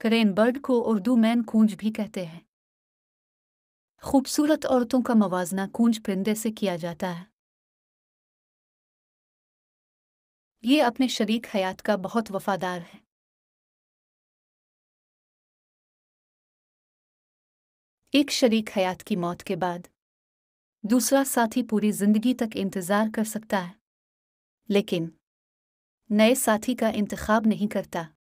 करेनबर्ड को उर्दू मैन कूंज भी कहते हैं खूबसूरत औरतों का मवाजना कूंज परिंदे से किया जाता है ये अपने शरीक हयात का बहुत वफादार है एक शरीक हयात की मौत के बाद दूसरा साथी पूरी जिंदगी तक इंतजार कर सकता है लेकिन नए साथी का इंतखाब नहीं करता